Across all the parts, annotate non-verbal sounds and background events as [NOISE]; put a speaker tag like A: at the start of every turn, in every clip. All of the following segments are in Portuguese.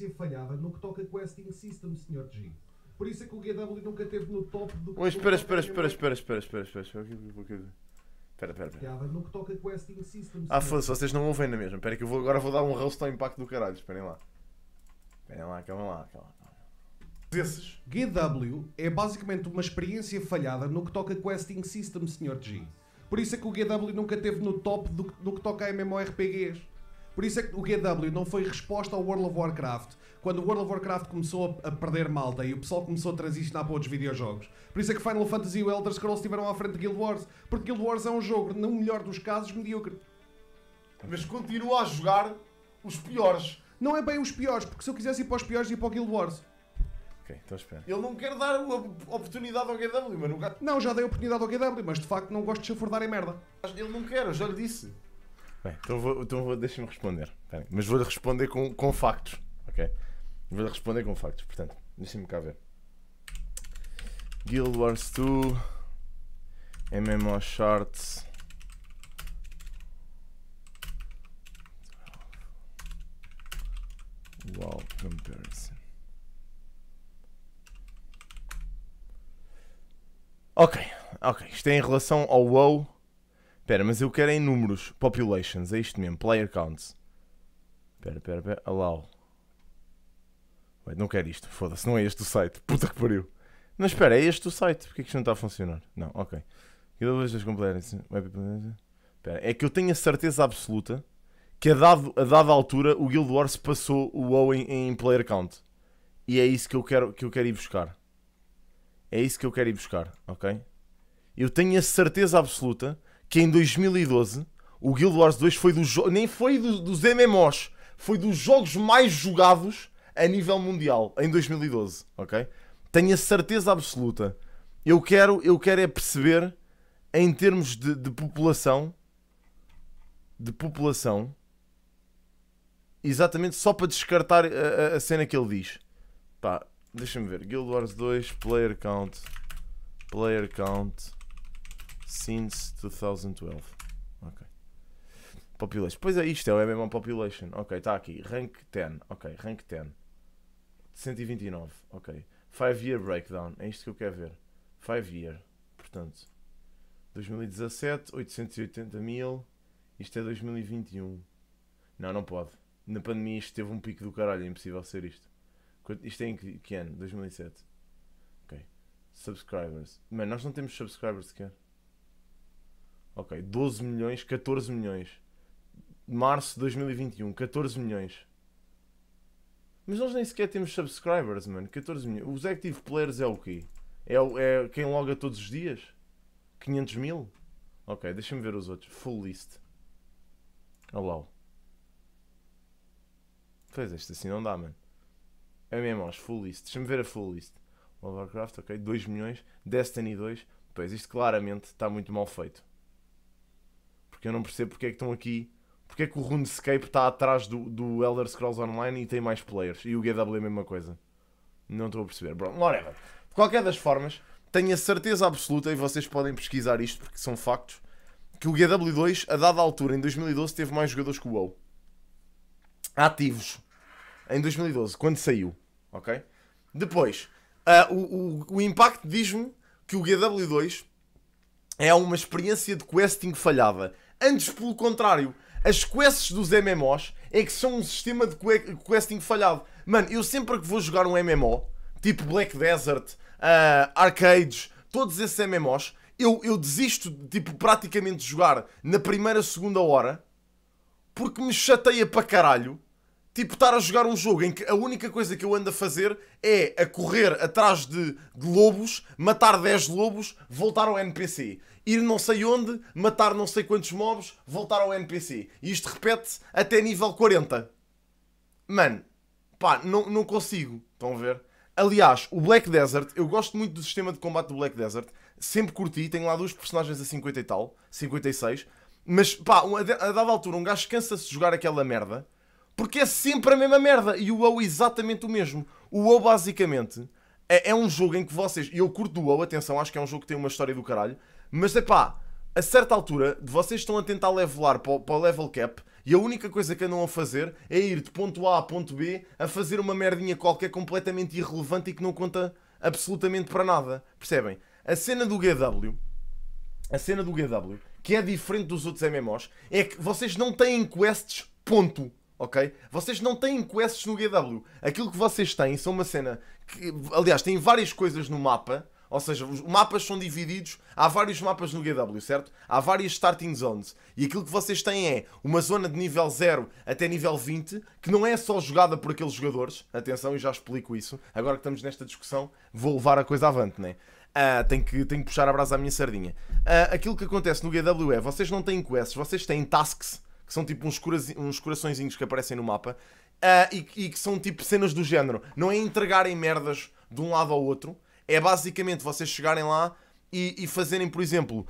A: ser falhada no que toca questing system, Sr. G. Por isso é que o GW nunca teve no top do. Mas espera, espera, espera, espera, espera, espera, espera, espera, espera, espera, espera. No que toca questing system. Ah, foda-se, vocês não ouvem na mesma. Espera que eu vou, agora vou dar um roast ao impacto do caralho. Esperem lá. Esperem lá, calma lá, calma lá. Desses. GW é basicamente uma experiência falhada no que toca questing system, Sr. G. Por isso é que o GW nunca teve no top do, no que toca a MMORPGs. Por isso é que o GW não foi resposta ao World of Warcraft. Quando o World of Warcraft começou a, perder malta e o pessoal começou a transicionar para outros videojogos. Por isso é que Final Fantasy e o Elder Scrolls estiveram à frente de Guild Wars. Porque Guild Wars é um jogo, no melhor dos casos, medíocre. Mas continua a jogar os piores. Não é bem os piores, porque se eu quisesse ir para os piores, ia para o Guild Wars. Ok, estou a esperar. Ele não quer dar uma oportunidade ao GW, mas nunca... Não, já dei oportunidade ao GW, mas de facto não gosto de se chafurdar em merda. Ele não quer, eu já lhe disse. Bem, então vou, então vou deixa-me responder. Mas vou-lhe responder com, com factos. Ok? Vou-lhe responder com factos. Portanto, deixa-me cá ver. Guild Wars 2, MMO shards Wow, comparison. Ok, ok. Isto é em relação ao WoW Espera, mas eu quero é em números. Populations, é isto mesmo. Player counts. Espera, espera, espera. Allow. não quero isto. Foda-se, não é este o site. Puta que pariu. Não, espera, é este o site. Porquê que isto não está a funcionar? Não, ok. Espera, é que eu tenho a certeza absoluta que a, dado, a dada altura o Guild Wars passou o WoW em, em player count. E é isso que eu, quero, que eu quero ir buscar. É isso que eu quero ir buscar, ok? Eu tenho a certeza absoluta que em 2012 o Guild Wars 2 foi dos nem foi do, dos MMOs, foi dos jogos mais jogados a nível mundial em 2012, ok? Tenho a certeza absoluta. Eu quero, eu quero é perceber em termos de, de população de população exatamente só para descartar a, a, a cena que ele diz. Pá, deixa-me ver. Guild Wars 2 player count player count since 2012. Ok. Population. Pois é, isto é o MMO population. Ok, está aqui. Rank 10. Ok, rank 10. 129. Ok. 5 year breakdown. É isto que eu quero ver. 5 year. Portanto, 2017, 880 mil. Isto é 2021. Não, não pode. Na pandemia isto teve um pico do caralho. É impossível ser isto. Isto é em que, que ano? 2007. Ok. Subscribers. Mano, nós não temos subscribers sequer. Ok, 12 milhões, 14 milhões. Março de 2021, 14 milhões. Mas nós nem sequer temos subscribers, mano. 14 milhões. Os active players é o quê? É, é quem loga todos os dias? 500 mil? Ok, deixa-me ver os outros. Full list. Allow. Oh, pois, este assim não dá, mano. É mesmo, aos full list. Deixa-me ver a full list. World of Warcraft, ok. 2 milhões. Destiny 2. Pois, isto claramente está muito mal feito porque eu não percebo porque é que estão aqui. Porque é que o RuneScape está atrás do, do Elder Scrolls Online e tem mais players. E o GW é a mesma coisa. Não estou a perceber. Bom, whatever. De qualquer das formas, tenho a certeza absoluta, e vocês podem pesquisar isto porque são factos, que o GW2, a dada altura, em 2012, teve mais jogadores que o WoW. Ativos. Em 2012, quando saiu. Ok? Depois, uh, o, o, o impacto diz-me que o GW2 é uma experiência de questing falhada. Antes, pelo contrário, as quests dos MMOs é que são um sistema de questing falhado. Mano, eu sempre que vou jogar um MMO, tipo Black Desert, uh, Arcades, todos esses MMOs, eu, eu desisto, tipo, praticamente de jogar na primeira, segunda hora, porque me chateia para caralho. Tipo, estar a jogar um jogo em que a única coisa que eu ando a fazer é a correr atrás de, de lobos, matar 10 lobos, voltar ao NPC ir não sei onde, matar não sei quantos mobs, voltar ao NPC. E isto repete-se até nível 40. Mano, pá, não, não consigo. Estão a ver? Aliás, o Black Desert, eu gosto muito do sistema de combate do Black Desert. Sempre curti, tenho lá dois personagens a 50 e tal, 56. Mas pá, a dada altura um gajo cansa-se de jogar aquela merda porque é sempre a mesma merda e o WoW é exatamente o mesmo. O WoW basicamente é, é um jogo em que vocês, e eu curto o WoW, atenção, acho que é um jogo que tem uma história do caralho, mas é pá, a certa altura, vocês estão a tentar levelar para o, para o level cap e a única coisa que andam a fazer é ir de ponto A a ponto B a fazer uma merdinha qualquer completamente irrelevante e que não conta absolutamente para nada. Percebem? A cena do GW, a cena do GW, que é diferente dos outros MMOs, é que vocês não têm quests, ponto. Ok? Vocês não têm quests no GW. Aquilo que vocês têm são uma cena que, aliás, tem várias coisas no mapa ou seja, os mapas são divididos. Há vários mapas no GW, certo? Há várias starting zones. E aquilo que vocês têm é uma zona de nível 0 até nível 20, que não é só jogada por aqueles jogadores. Atenção, e já explico isso. Agora que estamos nesta discussão, vou levar a coisa avante, né? Ah, tenho, que, tenho que puxar a brasa à minha sardinha. Ah, aquilo que acontece no GW é vocês não têm quests, vocês têm tasks, que são tipo uns, uns coraçõezinhos que aparecem no mapa, ah, e, e que são tipo cenas do género. Não é entregarem merdas de um lado ao outro é basicamente vocês chegarem lá e, e fazerem, por exemplo,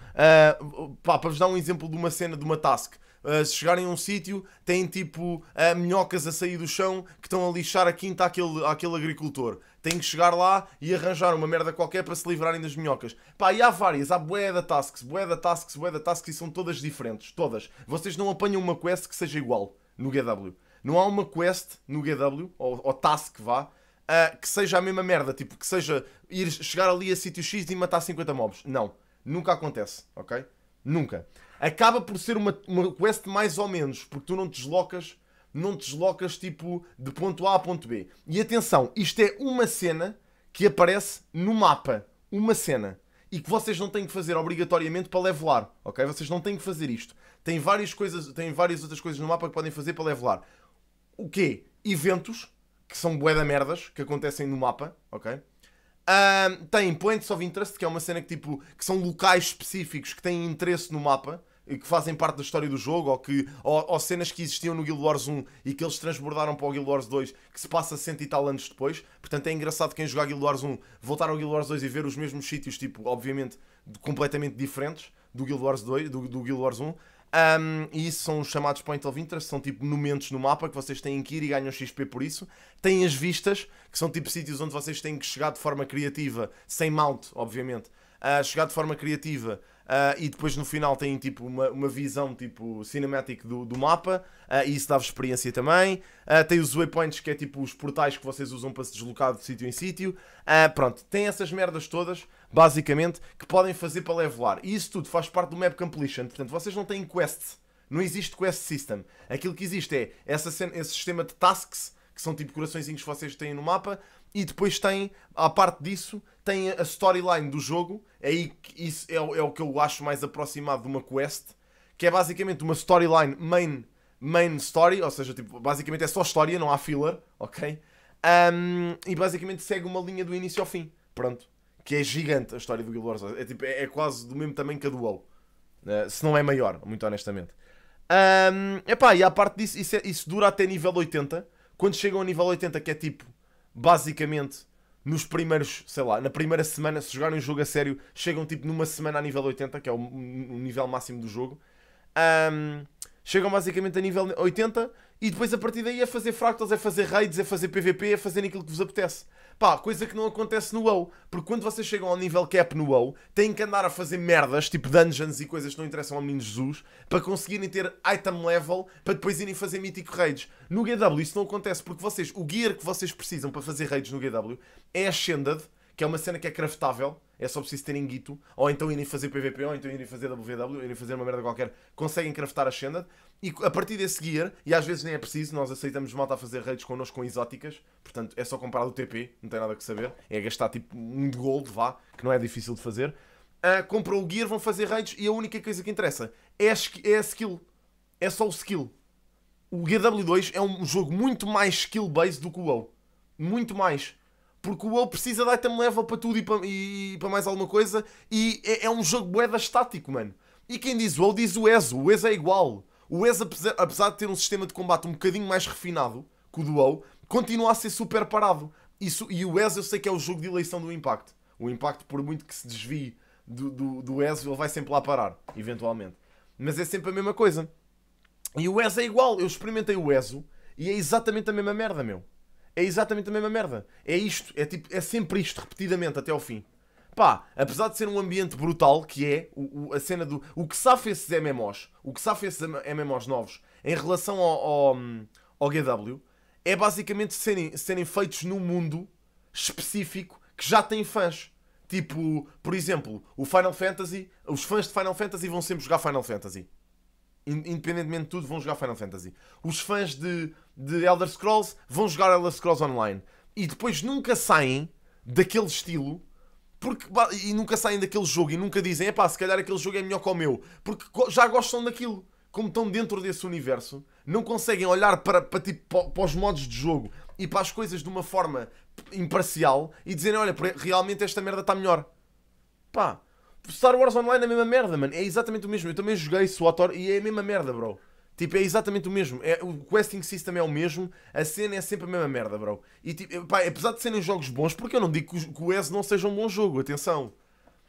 A: uh, pá, para vos dar um exemplo de uma cena, de uma task. Uh, se chegarem a um sítio, têm tipo uh, minhocas a sair do chão que estão a lixar a quinta àquele, àquele agricultor. Têm que chegar lá e arranjar uma merda qualquer para se livrarem das minhocas. Pá, e há várias, há bué da tasks, bué da tasks, bué da tasks e são todas diferentes, todas. Vocês não apanham uma quest que seja igual no GW. Não há uma quest no GW, ou, ou task vá, uh, que seja a mesma merda, tipo, que seja ir chegar ali a sítio X e matar 50 mobs. Não, nunca acontece, ok? Nunca. Acaba por ser uma, uma quest mais ou menos, porque tu não te deslocas, não te deslocas tipo de ponto A a ponto B. E atenção, isto é uma cena que aparece no mapa, uma cena e que vocês não têm que fazer obrigatoriamente para levelar, ok? Vocês não têm que fazer isto. Tem várias coisas, tem várias outras coisas no mapa que podem fazer para levelar. O quê? Eventos que são bué da merdas que acontecem no mapa, ok? Um, tem Points of Interest, que é uma cena que tipo que são locais específicos que têm interesse no mapa e que fazem parte da história do jogo, ou, que, ou, ou, cenas que existiam no Guild Wars 1 e que eles transbordaram para o Guild Wars 2, que se passa cento e tal anos depois. Portanto, é engraçado quem jogar Guild Wars 1 voltar ao Guild Wars 2 e ver os mesmos sítios, tipo, obviamente, completamente diferentes do Guild Wars 2, do, do Guild Wars 1. Um, e isso são os chamados Point of Interest, são tipo momentos no mapa que vocês têm que ir e ganham XP por isso. Tem as vistas, que são tipo sítios onde vocês têm que chegar de forma criativa, sem mount, obviamente, uh, chegar de forma criativa Uh, e depois no final têm tipo uma, uma visão tipo cinematic do, do mapa uh, e isso dá-vos experiência também. Uh, tem os waypoints que é tipo os portais que vocês usam para se deslocar de sítio em sítio. pronto, tem essas merdas todas basicamente, que podem fazer para levelar. E isso tudo faz parte do map completion. Portanto, vocês não têm quests. Não existe quest system. Aquilo que existe é essa esse sistema de tasks, que são tipo coraçõezinhos que vocês têm no mapa, e depois tem, à parte disso, tem a storyline do jogo. É aí isso é, é o que eu acho mais aproximado de uma quest, que é basicamente uma storyline main, main story, ou seja, tipo, basicamente é só história, não há filler, ok? Um, e basicamente segue uma linha do início ao fim. Pronto que é gigante a história do Guild Wars É, tipo, é, é quase do mesmo tamanho que a do WoW. Uh, se não é maior, muito honestamente. Um, epá, e à parte disso, isso, é, isso, dura até nível 80. Quando chegam ao nível 80, que é tipo, basicamente, nos primeiros, sei lá, na primeira semana, se jogarem um jogo a sério, chegam tipo numa semana a nível 80, que é o, o nível máximo do jogo. Um, chegam basicamente a nível 80, e depois a partir daí é fazer fractals, é fazer raids, é fazer PVP, é fazer aquilo que vos apetece. Pá, coisa que não acontece no WoW. Porque quando vocês chegam ao nível cap no WoW, têm que andar a fazer merdas, tipo dungeons e coisas que não interessam ao menino Jesus, para conseguirem ter item level, para depois irem fazer mítico raids. No GW isso não acontece, porque vocês, o gear que vocês precisam para fazer raids no GW é Ascended, que é uma cena que é craftável, é só preciso terem guito, ou então irem fazer PVP, ou então irem fazer WW, irem fazer uma merda qualquer, conseguem craftar Ascended. E a partir desse gear, e às vezes nem é preciso, nós aceitamos malta a fazer raids connosco com exóticas, portanto é só comprar o TP, não tem nada que saber, é gastar tipo um de gold, vá, que não é difícil de fazer. Uh, o gear, vão fazer raids e a única coisa que interessa é a, é a skill. É só o skill. O GW2 é um jogo muito mais skill-based do que o WoW. Muito mais. Porque o WoW precisa de item level para tudo e para, e, e para mais alguma coisa e é, é um jogo boeda estático, mano. E quem diz WoW diz o ESO. O ESO é igual. O ES, apesar de ter um sistema de combate um bocadinho mais refinado que o do WoW, continua a ser super parado. Isso, e o ES eu sei que é o jogo de eleição do Impact. O Impact, por muito que se desvie do, do, do ES, ele vai sempre lá parar, eventualmente. Mas é sempre a mesma coisa. E o ES é igual. Eu experimentei o ESO e é exatamente a mesma merda, meu. É exatamente a mesma merda. É isto. É, tipo, é sempre isto, repetidamente, até ao fim pá, apesar de ser um ambiente brutal, que é o, o, a cena do. O que safa esses MMOs, o que safa esses MMOs novos em relação ao, ao, hum, ao GW, é basicamente serem, serem feitos num mundo específico que já tem fãs. Tipo, por exemplo, o Final Fantasy, os fãs de Final Fantasy vão sempre jogar Final Fantasy. Independentemente de tudo, vão jogar Final Fantasy. Os fãs de, de Elder Scrolls vão jogar Elder Scrolls Online. E depois nunca saem daquele estilo porque, e nunca saem daquele jogo e nunca dizem, é pá, se calhar aquele jogo é melhor que o meu, porque já gostam daquilo. Como estão dentro desse universo, não conseguem olhar para, para, tipo, para, os modos de jogo e para as coisas de uma forma imparcial e dizerem, olha, realmente esta merda está melhor. Pá, Star Wars Online é a mesma merda, mano. É exatamente o mesmo. Eu também joguei SWATOR e é a mesma merda, bro. Tipo, é exatamente o mesmo. É, o questing system é o mesmo, a cena é sempre a mesma merda, bro. E tipo, pá, apesar de serem jogos bons, porque eu não digo que, que o S não seja um bom jogo, atenção.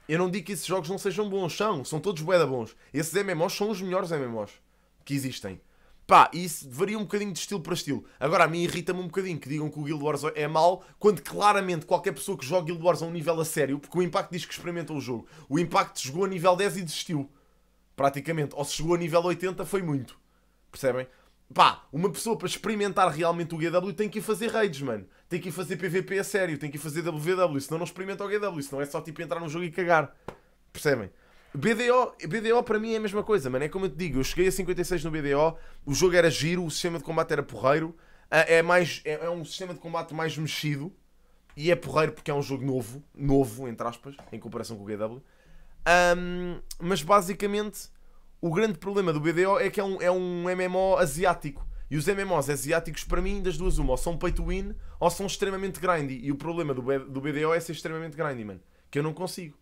A: Eu não digo que esses jogos não sejam bons, são, são todos bué bons. Esses MMOs são os melhores MMOs que existem. Pá, isso varia um bocadinho de estilo para estilo. Agora, a mim irrita-me um bocadinho que digam que o Guild Wars é mau, quando claramente qualquer pessoa que joga Guild Wars a um nível a sério, porque o Impact diz que experimentou o jogo, o Impact jogou a nível 10 e desistiu. Praticamente. Ou se chegou a nível 80, foi muito. Percebem? Pá, uma pessoa para experimentar realmente o GW tem que ir fazer raids, mano. Tem que ir fazer PVP a sério, tem que ir fazer WW, senão não experimenta o GW, senão é só tipo entrar num jogo e cagar. Percebem? BDO, BDO para mim é a mesma coisa, mano. É como eu te digo, eu cheguei a 56 no BDO, o jogo era giro, o sistema de combate era porreiro, é, é, mais, é, é um sistema de combate mais mexido e é porreiro porque é um jogo novo, novo, entre aspas, em comparação com o GW. Um, mas basicamente o grande problema do BDO é que é um, é um MMO asiático. E os MMOs asiáticos, para mim, das duas uma, ou são pay to win ou são extremamente grindy. E o problema do, do BDO é ser extremamente grindy, mano. Que eu não consigo.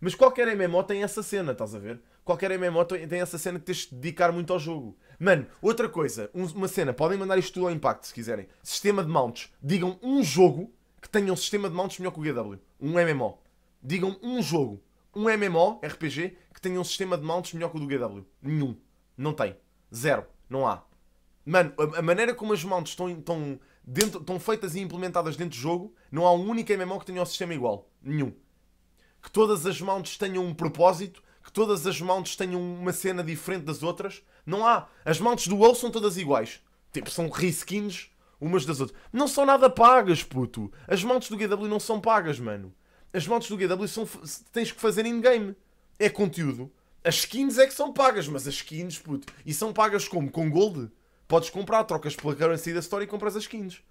A: Mas qualquer MMO tem essa cena, estás a ver? Qualquer MMO tem essa cena de teres de dedicar muito ao jogo. Mano, outra coisa, uma cena, podem mandar isto tudo ao impacto se quiserem. Sistema de mounts. Digam um jogo que tenha um sistema de mounts melhor que o GW. Um MMO. Digam um jogo um MMO, RPG, que tenha um sistema de mounts melhor que o do GW. Nenhum. Não tem. Zero. Não há. Mano, a, a maneira como as mounts estão, estão, dentro, estão feitas e implementadas dentro do jogo, não há um único MMO que tenha um sistema igual. Nenhum. Que todas as mounts tenham um propósito, que todas as mounts tenham uma cena diferente das outras. Não há. As mounts do WoW são todas iguais. Tipo, são reskins umas das outras. Não são nada pagas, puto. As mounts do GW não são pagas, mano as montes do GW são, tens que fazer in-game. É conteúdo. As skins é que são pagas, mas as skins, puto. E são pagas como? Com gold? Podes comprar, trocas pela currency da história e compras as skins.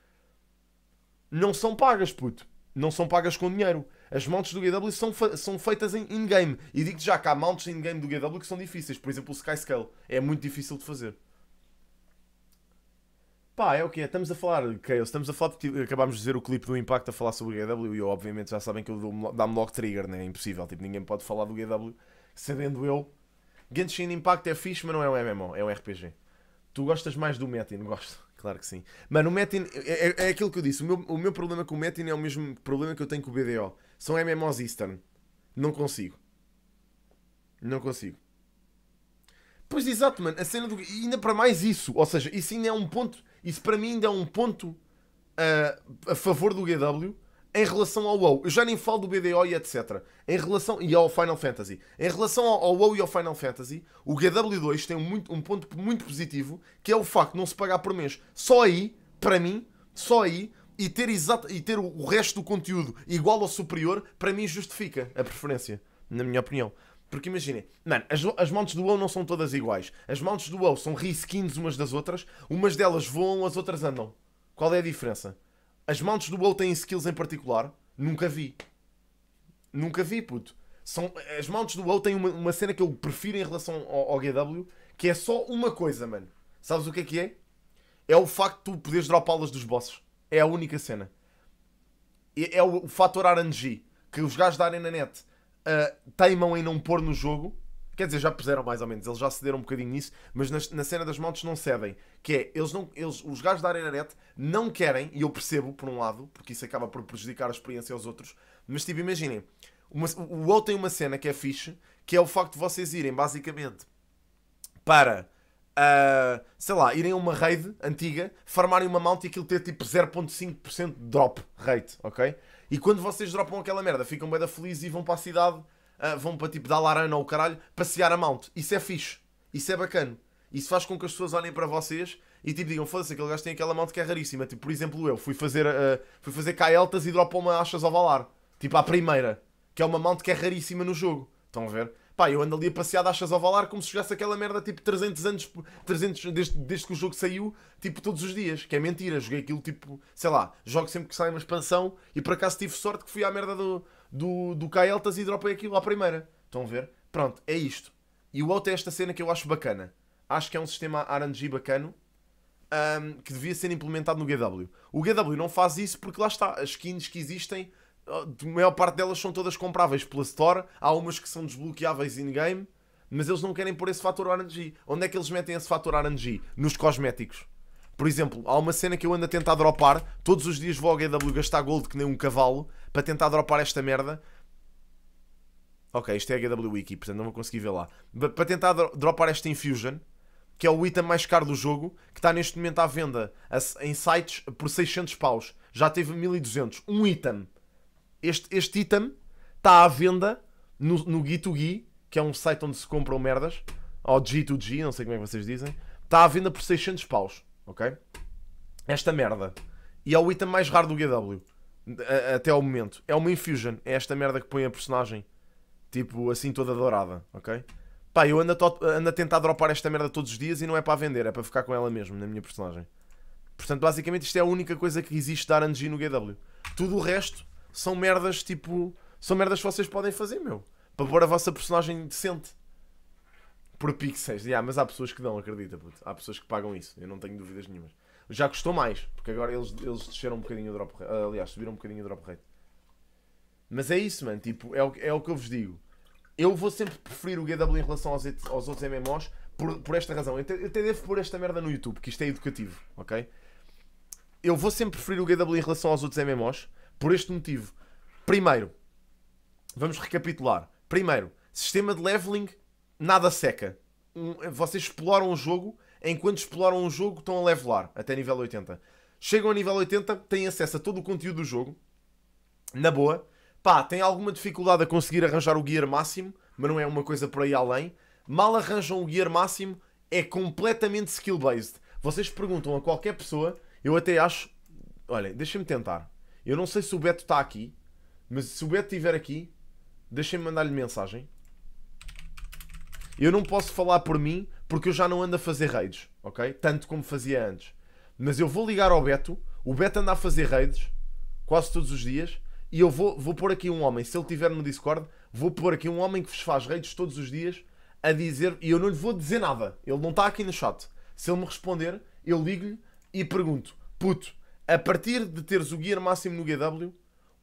A: Não são pagas, puto. Não são pagas com dinheiro. As mounts do GW são, são feitas em in-game. E digo-te já que há mounts in-game do GW que são difíceis. Por exemplo, o Skyscale. É muito difícil de fazer. Pá, é o que é. Estamos a falar, Chaos, estamos a falar de, acabámos de ver o clipe do Impact a falar sobre o GW e eu, obviamente, já sabem que eu dá-me logo trigger, né? É impossível. Tipo, ninguém pode falar do GW sabendo eu. Genshin Impact é fixe, mas não é um MMO, é um RPG. Tu gostas mais do Metin? Gosto, [LAUGHS] claro que sim. Mano, o Metin, é, é, é, aquilo que eu disse. O meu, o meu problema com o Metin é o mesmo problema que eu tenho com o BDO. São MMOs Eastern. Não consigo. Não consigo. Pois exato, mano. A cena do. E ainda para mais isso. Ou seja, isso ainda é um ponto isso para mim ainda é um ponto uh, a favor do GW em relação ao WoW. Eu já nem falo do BDO e etc. Em relação, e ao Final Fantasy. Em relação ao, ao WoW e ao Final Fantasy, o GW2 tem um, muito, um ponto muito positivo, que é o facto de não se pagar por mês. Só aí, para mim, só aí, e ter, exato, e ter o, o resto do conteúdo igual ou superior, para mim justifica a preferência, na minha opinião. Porque imaginem, mano, as, as montes do WoW não são todas iguais. As montes do WoW são reskins umas das outras, umas delas voam, as outras andam. Qual é a diferença? As montes do WoW têm skills em particular? Nunca vi. Nunca vi, puto. São, as montes do WoW têm uma, uma cena que eu prefiro em relação ao, ao GW, que é só uma coisa, mano. Sabes o que é que é? É o facto de tu poderes dropá-las dos bosses. É a única cena. É, é o, o fator RNG que os gajos darem na net uh, ah, teimam em não pôr no jogo. Quer dizer, já puseram mais ou menos, eles já cederam um bocadinho nisso, mas nas, na cena das mounts não cedem. Que é, eles não, eles, os gajos da Arena Net não querem, e eu percebo por um lado, porque isso acaba por prejudicar a experiência aos outros, mas tipo, imaginem, uma, o outro tem uma cena que é fixe, que é o facto de vocês irem basicamente para uh, sei lá, irem a uma raid antiga, farmarem uma mount e aquilo ter tipo 0.5% de drop rate, ok? E quando vocês dropam aquela merda, ficam bem da feliz e vão para a cidade, uh, vão para tipo Dalarana ou o caralho, passear a mount. Isso é fixe. Isso é bacana. Isso faz com que as pessoas olhem para vocês e tipo digam, foda-se, aquele gajo tem aquela mount que é raríssima. Tipo, por exemplo, eu fui fazer, uh, fui fazer Kaeltas e dropou uma Achas ao Valar. Tipo, à primeira. Que é uma mount que é raríssima no jogo. Estão a ver? Pá, eu ando ali a passear de achas ao valar como se jogasse aquela merda tipo 300 anos, 300, desde, desde que o jogo saiu, tipo todos os dias. Que é mentira, joguei aquilo tipo, sei lá, jogo sempre que sai uma expansão e por acaso tive sorte que fui à merda do, do, do Kael'thas e dropei aquilo à primeira. Estão a ver? Pronto, é isto. E o outro é esta cena que eu acho bacana. Acho que é um sistema RNG bacano um, que devia ser implementado no GW. O GW não faz isso porque lá está, as skins que existem a oh, maior parte delas são todas compráveis pela Store, há umas que são desbloqueáveis in-game, mas eles não querem pôr esse fator RNG. Onde é que eles metem esse fator RNG? Nos cosméticos. Por exemplo, há uma cena que eu ando a tentar dropar, todos os dias vou ao GW gastar gold que nem um cavalo, para tentar dropar esta merda. Ok, isto é a GW Wiki, portanto não vou conseguir ver lá. Para tentar dropar esta Infusion, que é o item mais caro do jogo, que está neste momento à venda em sites por 600 paus. Já teve 1200. Um item este, este item está à venda no, no 2 que é um site onde se compram merdas, ou G2G, não sei como é que vocês dizem, está à venda por 600 paus, ok? Esta merda. E é o item mais raro do GW, até ao momento. É uma Infusion, é esta merda que põe a personagem, tipo, assim toda dourada, ok? Pá, eu ando a, ando a tentar dropar esta merda todos os dias e não é para vender, é para ficar com ela mesmo, na minha personagem. Portanto, basicamente, isto é a única coisa que existe da RNG no GW. Tudo o resto são merdas tipo. São merdas que vocês podem fazer, meu. Para pôr a vossa personagem decente. Por pixels. Yeah, mas há pessoas que dão, acredita, puto. Há pessoas que pagam isso. Eu não tenho dúvidas nenhumas. Já custou mais, porque agora eles, eles desceram um bocadinho o drop rate. Ah, aliás, subiram um bocadinho o drop rate. Mas é isso, mano. Tipo, é o, é o que eu vos digo. Eu vou sempre preferir o GW em relação aos, aos outros MMOs por, por esta razão. Eu até, eu até devo pôr esta merda no YouTube, que isto é educativo, ok? Eu vou sempre preferir o GW em relação aos outros MMOs por este motivo. Primeiro, vamos recapitular. Primeiro, sistema de leveling nada seca. vocês exploram o jogo, enquanto exploram o jogo estão a levelar até nível 80. Chegam a nível 80, têm acesso a todo o conteúdo do jogo. Na boa. Pá, têm alguma dificuldade a conseguir arranjar o gear máximo, mas não é uma coisa por aí além. Mal arranjam o gear máximo, é completamente skill-based. Vocês perguntam a qualquer pessoa, eu até acho. Olha, deixem-me tentar. Eu não sei se o Beto está aqui, mas se o Beto estiver aqui, deixem-me mandar-lhe mensagem. Eu não posso falar por mim porque eu já não ando a fazer raids, ok? Tanto como fazia antes. Mas eu vou ligar ao Beto, o Beto anda a fazer raids quase todos os dias e eu vou, vou pôr aqui um homem, se ele estiver no Discord, vou pôr aqui um homem que vos faz raids todos os dias a dizer, e eu não lhe vou dizer nada, ele não está aqui no chat. Se ele me responder, eu ligo-lhe e pergunto: puto, a partir de teres o gear máximo no GW,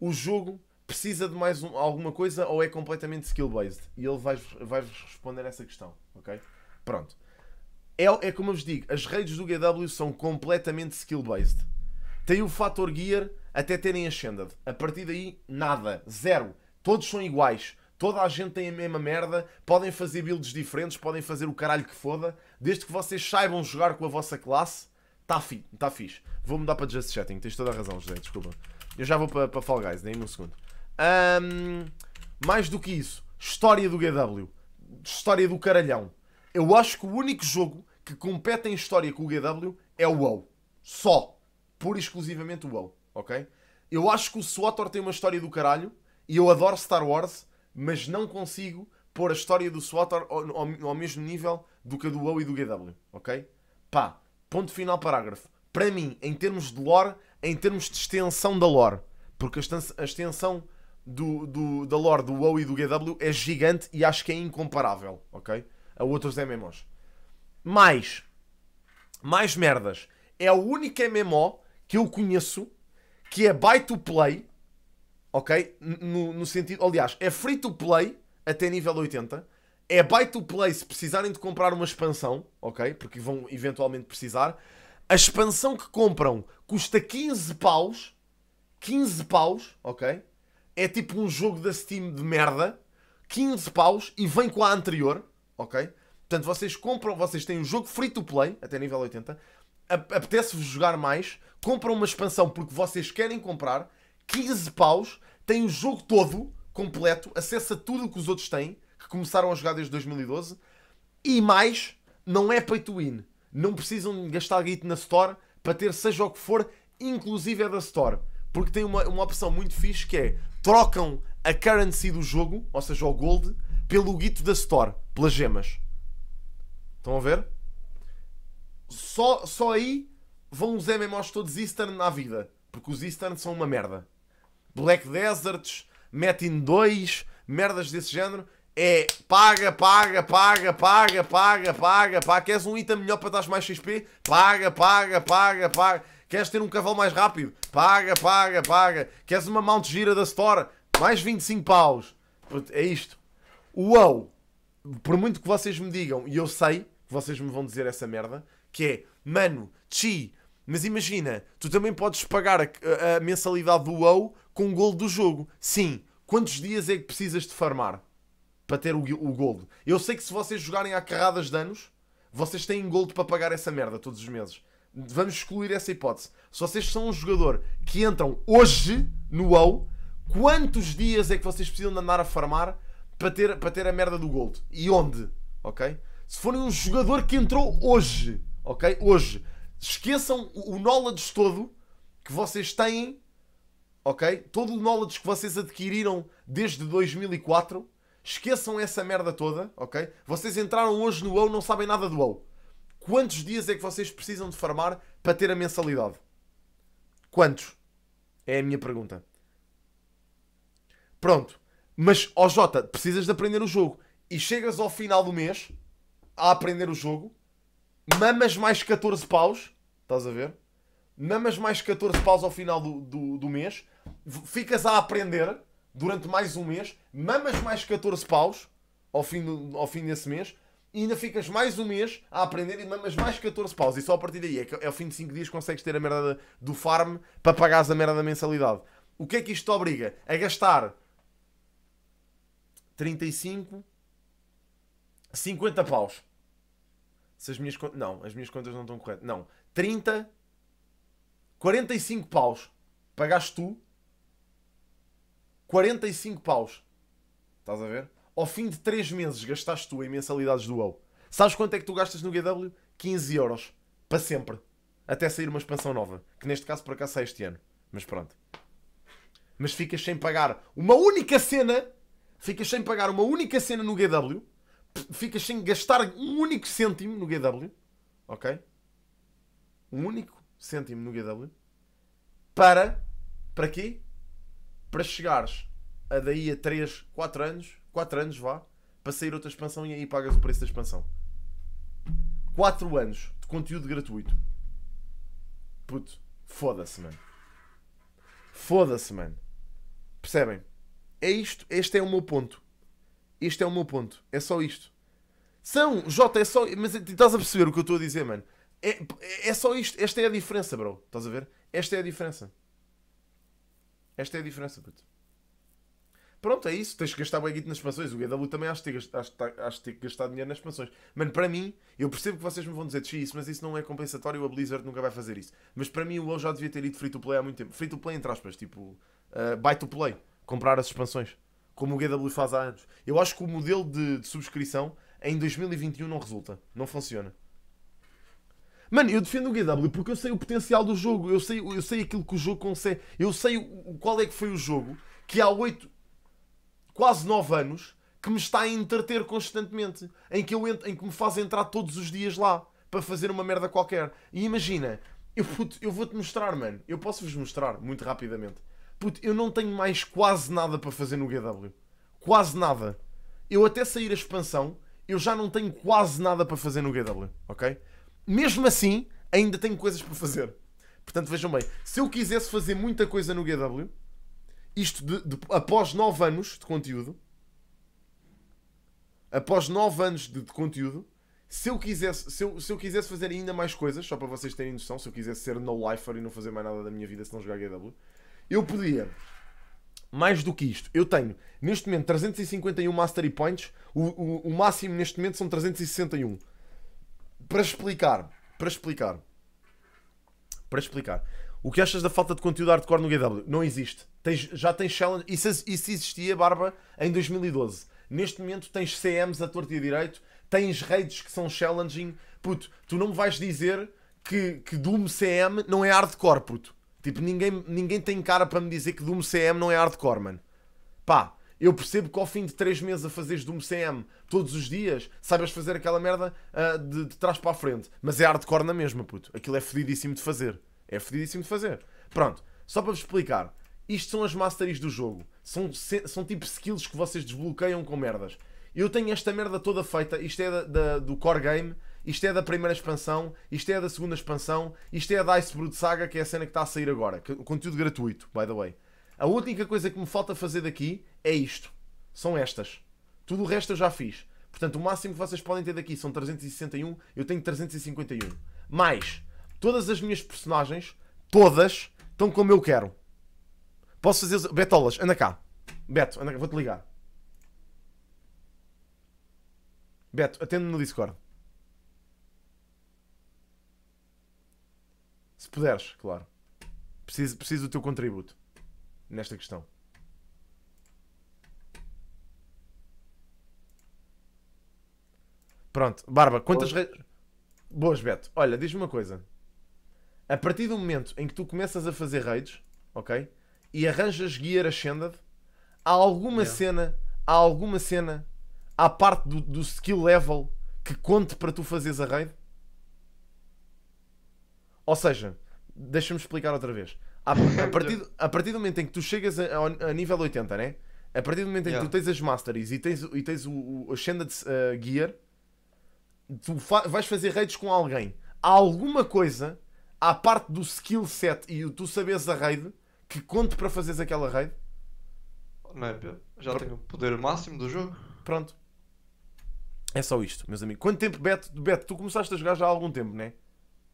A: o jogo precisa de mais um, alguma coisa ou é completamente skill-based? E ele vai, vai responder essa questão, ok? Pronto. É, é como eu vos digo, as raids do GW são completamente skill-based. Tem o fator gear até terem Ascended. A partir daí, nada. Zero. Todos são iguais. Toda a gente tem a mesma merda. Podem fazer builds diferentes, podem fazer o caralho que foda. Desde que vocês saibam jogar com a vossa classe Tá, fi, tá fixe. Vou mudar para Just Chatting. Tens toda a razão, José. Desculpa. Eu já vou para, para Fall Guys. dei um segundo. Um, mais do que isso. História do GW. História do caralhão. Eu acho que o único jogo que compete em história com o GW é o WoW. Só. Pura e exclusivamente o WoW. Ok? Eu acho que o SWATOR tem uma história do caralho. E eu adoro Star Wars. Mas não consigo pôr a história do SWATOR ao, ao, ao mesmo nível do que a do WoW e do GW. Ok? Pá Ponto final, parágrafo. Para mim, em termos de lore, em termos de extensão da lore, porque a extensão do, do, da lore do WoW e do GW é gigante e acho que é incomparável, ok? A outros é MMOs. Mais, mais merdas. É o único MMO que eu conheço que é buy to play, ok? No, no sentido, aliás, é free to play até nível 80, é buy to play se precisarem de comprar uma expansão, ok? Porque vão eventualmente precisar. A expansão que compram custa 15 paus. 15 paus, ok? É tipo um jogo da Steam de merda. 15 paus e vem com a anterior, ok? Portanto, vocês compram, vocês têm um jogo free to play, até nível 80. Apetece-vos jogar mais, compram uma expansão porque vocês querem comprar. 15 paus, têm o jogo todo, completo, acessa tudo o que os outros têm começaram a jogar desde 2012. E mais, não é pay to win. Não precisam gastar guito na Store para ter seja o que for, inclusive é da Store. Porque tem uma, uma opção muito fixe que é trocam a currency do jogo, ou seja, o gold, pelo guito da Store, pelas gemas. Estão a ver? Só, só aí vão os MMOs todos Eastern na vida. Porque os Eastern são uma merda. Black Deserts, Metin 2, merdas desse género é paga, paga, paga, paga, paga, paga, paga. Queres um item melhor para dar mais XP? Paga, paga, paga, paga. Queres ter um cavalo mais rápido? Paga, paga, paga. Queres uma mount gira da Store? Mais 25 paus. É isto. Uou! Por muito que vocês me digam, e eu sei que vocês me vão dizer essa merda, que é, mano, chi, mas imagina, tu também podes pagar a, a, a mensalidade do WoW com o gol do jogo. Sim, quantos dias é que precisas de farmar? para ter o, o gold. Eu sei que se vocês jogarem a carradas de anos, vocês têm gold para pagar essa merda todos os meses. Vamos excluir essa hipótese. Se vocês são um jogador que entram hoje no WoW, quantos dias é que vocês precisam de andar a farmar para ter, para ter a merda do gold? E onde? Ok? Se forem um jogador que entrou hoje, ok? Hoje. Esqueçam o, o knowledge todo que vocês têm, ok? Todo o knowledge que vocês adquiriram desde 2004 Esqueçam essa merda toda, ok? Vocês entraram hoje no WoW, não sabem nada do WoW. Quantos dias é que vocês precisam de farmar para ter a mensalidade? Quantos? É a minha pergunta. Pronto. Mas, ó oh Jota, precisas de aprender o jogo. E chegas ao final do mês a aprender o jogo, mamas mais 14 paus, estás a ver? Mamas mais 14 paus ao final do, do, do mês, ficas a aprender durante mais um mês, mamas mais 14 paus ao fim, do, ao fim desse mês e ainda ficas mais um mês a aprender e mamas mais 14 paus. E só a partir daí, é, que, é ao fim de 5 dias consegues ter a merda do farm para pagares a merda da mensalidade. O que é que isto te obriga? A gastar 35, 50 paus. Se as minhas contas. Não, as minhas contas não estão corretas. Não. 30, 45 paus pagaste tu 45 paus. Estás a ver? Ao fim de 3 meses gastaste tu em mensalidades do WoW. Sabes quanto é que tu gastas no GW? 15 euros. Para sempre. Até sair uma expansão nova. Que neste caso, por acaso, sai este ano. Mas pronto. Mas ficas sem pagar uma única cena. Ficas sem pagar uma única cena no GW. Ficas sem gastar um único cêntimo no GW. Ok? Um único cêntimo no GW. Para. Para quê? para chegares a daí a 3, 4 anos, 4 anos vá, para sair outra expansão e aí pagas o preço da expansão. 4 anos de conteúdo gratuito. Puto, foda-se, mano. Foda-se, mano. Percebem? É isto, este é o meu ponto. Este é o meu ponto. É só isto. São, Jota, é só. Mas estás a perceber o que eu estou a dizer, mano? É, é só isto. Esta é a diferença, bro. Estás a ver? Esta é a diferença. Esta é a diferença, puto. Pronto, é isso. Tens que gastar bem nas expansões. O EW também acho que, ter, acho, que tá, que gastar dinheiro nas expansões. Mano, para mim, eu percebo que vocês me vão dizer isso, mas isso não é compensatório. A Blizzard nunca vai fazer isso. Mas para mim, o WoW já devia ter ido free to play há muito tempo. Free to play, entre aspas, tipo uh, buy to play. Comprar as expansões. Como o GW faz há anos. Eu acho que o modelo de, de subscrição em 2021 não resulta. Não funciona. Mano, eu defendo o GW porque eu sei o potencial do jogo, eu sei, eu sei aquilo que o jogo consegue, eu sei qual é que foi o jogo que há oito, quase nove anos, que me está a entreter constantemente, em que, eu em que me faz entrar todos os dias lá para fazer uma merda qualquer. E imagina, eu, eu vou-te mostrar, mano, eu posso-vos mostrar muito rapidamente. Puto, eu não tenho mais quase nada para fazer no GW. Quase nada. Eu até sair a expansão, eu já não tenho quase nada para fazer no GW, ok? mesmo assim, ainda tenho coisas para fazer. Portanto, vejam bem, se eu quisesse fazer muita coisa no GW, isto de, de, após 9 anos de conteúdo, após 9 anos de, de, conteúdo, se eu, quisesse, se, eu, se eu quisesse fazer ainda mais coisas, só para vocês terem noção, se eu quisesse ser no-lifer e não fazer mais nada da minha vida se não jogar GW, eu podia. Mais do que isto, eu tenho neste momento 351 Mastery Points, o, o, o máximo neste momento são 361 para explicar, para explicar, para explicar, o que achas da falta de conteúdo hardcore no GW? Não existe. Tens, já tens challenge. Isso, se existia, Barba, em 2012. Neste momento tens CMs a torto e a direito, tens raids que são challenging. Puto, tu não me vais dizer que, que Doom CM não é hardcore, puto. Tipo, ninguém, ninguém tem cara para me dizer que Doom CM não é hardcore, mano. Pá, eu percebo que ao fim de 3 meses a fazeres do CM todos os dias, sabes fazer aquela merda uh, de, de trás para a frente. Mas é hardcore na mesma, puto. Aquilo é fedidíssimo de fazer. É fedidíssimo de fazer. Pronto, só para vos explicar. Isto são as masteries do jogo. São, são tipo skills que vocês desbloqueiam com merdas. Eu tenho esta merda toda feita. Isto é da, da, do core game. Isto é da primeira expansão. Isto é da segunda expansão. Isto é da Ice Brood Saga, que é a cena que está a sair agora. Que, conteúdo gratuito, by the way. A única coisa que me falta fazer daqui é isto. São estas. Tudo o resto eu já fiz. Portanto, o máximo que vocês podem ter daqui são 361, eu tenho 351. Mais, todas as minhas personagens, todas, estão como eu quero. Posso fazer... Betolas, anda cá. Beto, anda cá, vou-te ligar. Beto, atende-me no Discord. Se puderes, claro. Preciso, preciso do teu contributo nesta questão? Pronto, Barba, quantas redes? Boas Beto. Olha, diz-me uma coisa. A partir do momento em que tu começas a fazer raids, ok? E arranjas Gear Ascended, há alguma yeah. cena, há alguma cena à parte do, do skill level que conte para tu fazeres a raid? Ou seja, deixa-me explicar outra vez. A, a, [LAUGHS] partir, a partir do momento em que tu chegas a, a, a nível 80, né? A partir do momento em que tu tens as Masteries e tens, e tens o, o Ascended uh, eh, Gear, tu fa vais fazer raids com alguém. Há alguma coisa, à parte do skill set e o tu saberes a raid, que conte para fazeres aquela raid? Não é, Pedro. Já Pronto. tenho o poder máximo do jogo. Pronto. É só isto, meus amigos. Quanto tempo, Beto, Beto, tu começaste a jogar já há algum tempo, né?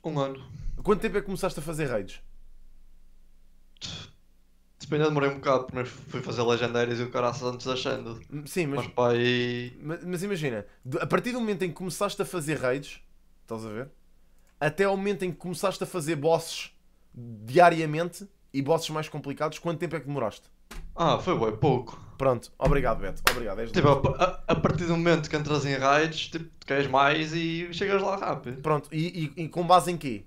A: Um ano. Quanto tempo é que começaste a fazer raids? Tipo, ainda demorei um bocado, primeiro fui fazer legendárias e o caraças antes achando. Sim, mas. Mas, pá, mas, mas imagina, a partir do momento em que começaste a fazer raids, estás a ver? Até ao momento em que começaste a fazer bosses diariamente e bosses mais complicados, quanto tempo é que demoraste? Ah, foi bem pouco. Pronto, obrigado Beto, obrigado. És tipo, a, a, partir do momento que entras em raids, tipo, queres mais e chegas lá rápido. Pronto, e, e, e com base em quê?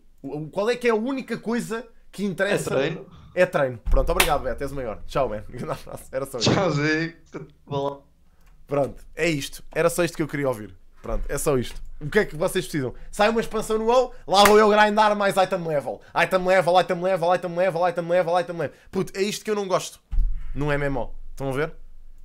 A: Qual é que é a única coisa que interessa? É treino é treino. Pronto, obrigado, Beto. És o maior. Tchau, man. [LAUGHS] Era só isso. Tchau, Zé. Pronto, é isto. Era só isto que eu queria ouvir. Pronto, é só isto. O que é que vocês precisam? Sai uma expansão no WoW, lá vou eu grindar mais item level. Item level, item level, item level, item level, item level. Puto, é isto que eu não gosto. Não é MMO. Estão a ver?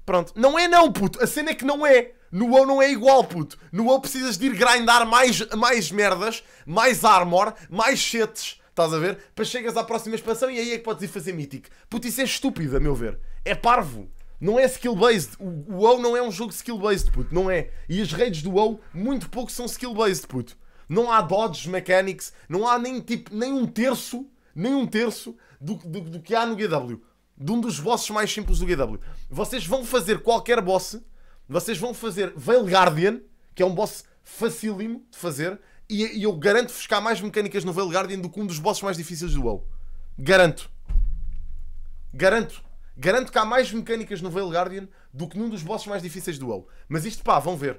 A: Pronto. Não é não, puto. A cena é que não é. No WoW não é igual, puto. No WoW precisas de ir grindar mais, mais merdas, mais armor, mais setes. Estás a ver? Para chegas à próxima expansão e aí é que podes ir fazer mítico. Puto, isso é estúpido, a meu ver. É parvo. Não é skill-based. O WoW não é um jogo skill-based, puto. Não é. E as redes do WoW, muito pouco são skill-based, puto. Não há dodge mechanics, não há nem tipo, nem um terço, nem um terço do, do, do que há no GW. De um dos bosses mais simples do GW. Vocês vão fazer qualquer boss, vocês vão fazer Veil vale Guardian, que é um boss facílimo de fazer, e, e eu garanto-vos que há mais mecânicas no Veil Guardian do que um dos bosses mais difíceis do WoW. Garanto. Garanto. Garanto que há mais mecânicas no Veil Guardian do que num dos bosses mais difíceis do WoW. Mas isto, pá, vão ver.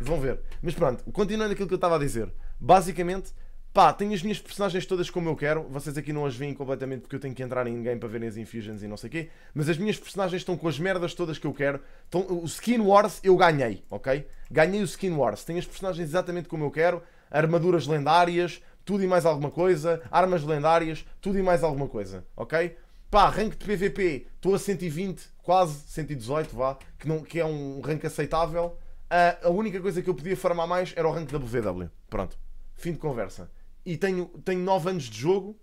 A: Vão ver. Mas pronto, continuando aquilo que eu estava a dizer. Basicamente, pá, tenho as minhas personagens todas como eu quero. Vocês aqui não as veem completamente porque eu tenho que entrar em ninguém para verem as infusions e não sei o quê. Mas as minhas personagens estão com as merdas todas que eu quero. Então, o Skin Wars eu ganhei, ok? Ganhei o Skin Wars. Tenho as personagens exatamente como eu quero armaduras lendárias, tudo e mais alguma coisa, armas lendárias, tudo e mais alguma coisa, ok? Pá, rank de PVP, estou a 120, quase 118, vá, que, não, que é um rank aceitável. Uh, a única coisa que eu podia farmar mais era o rank WW. Pronto, fim de conversa. E tenho, tenho 9 anos de jogo,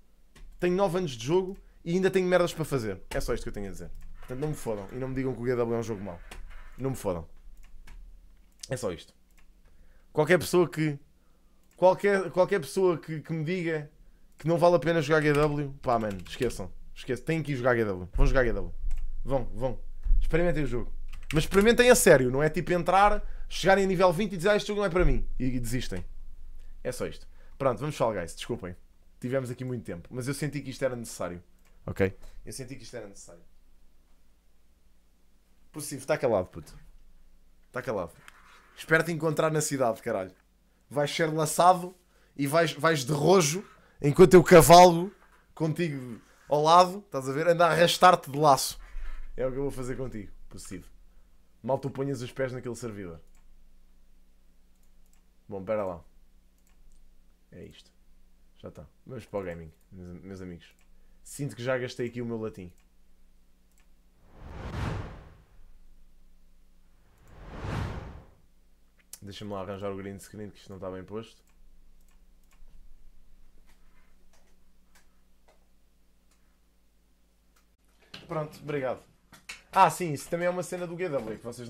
A: tenho 9 anos de jogo e ainda tenho merdas para fazer. É só isto que eu tenho a dizer. Portanto, não me fodam e não me digam que o GW é um jogo mau. Não me fodam. É só isto. Qualquer pessoa que Qualquer, qualquer pessoa que, que me diga que não vale a pena jogar GW, pá, mano, esqueçam. Esqueçam. Têm que ir jogar GW. Vão jogar GW. Vão, vão. Experimentem o jogo. Mas experimentem a sério, não é tipo entrar, chegarem a nível 20 e dizer ah, este jogo não é para mim. E, e desistem. É só isto. Pronto, vamos falar, guys. Desculpem. Tivemos aqui muito tempo, mas eu senti que isto era necessário. Ok? Eu senti que isto era necessário. Possível, está calado, puto. Está calado. Espero te encontrar na cidade, caralho vais ser laçado e vais, vais de rojo enquanto eu cavalo contigo ao lado, estás a ver? Anda a arrastar-te de laço. É o que eu vou fazer contigo, possível. Mal tu ponhas os pés naquele servidor. Bom, pera lá. É isto. Já está. Vamos para o gaming, meus amigos. Sinto que já gastei aqui o meu latim. Deixa-me lá arranjar o green screen que isto não está bem posto. Pronto, obrigado. Ah, sim, isso também é uma cena do GW que vocês não.